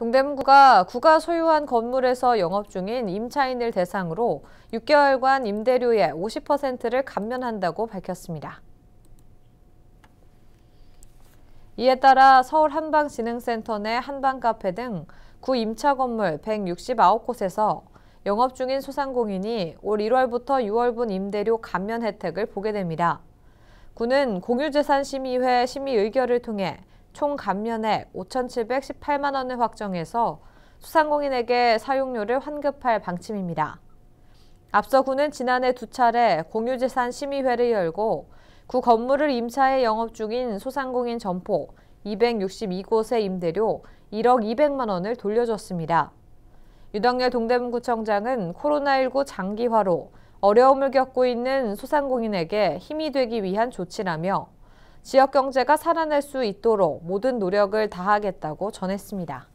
동대문구가 구가 소유한 건물에서 영업 중인 임차인을 대상으로 6개월간 임대료의 50%를 감면한다고 밝혔습니다. 이에 따라 서울 한방진흥센터 내 한방카페 등 구 임차 건물 169곳에서 영업 중인 소상공인이 올 1월부터 6월분 임대료 감면 혜택을 보게 됩니다. 구는 공유재산심의회 심의 의결을 통해 총감면에 5,718만 원을 확정해서 수상공인에게 사용료를 환급할 방침입니다. 앞서 구는 지난해 두 차례 공유재산 심의회를 열고 구 건물을 임차해 영업 중인 소상공인 점포 262곳의 임대료 1억 200만 원을 돌려줬습니다. 유덕열 동대문구청장은 코로나19 장기화로 어려움을 겪고 있는 소상공인에게 힘이 되기 위한 조치라며 지역 경제가 살아날 수 있도록 모든 노력을 다하겠다고 전했습니다.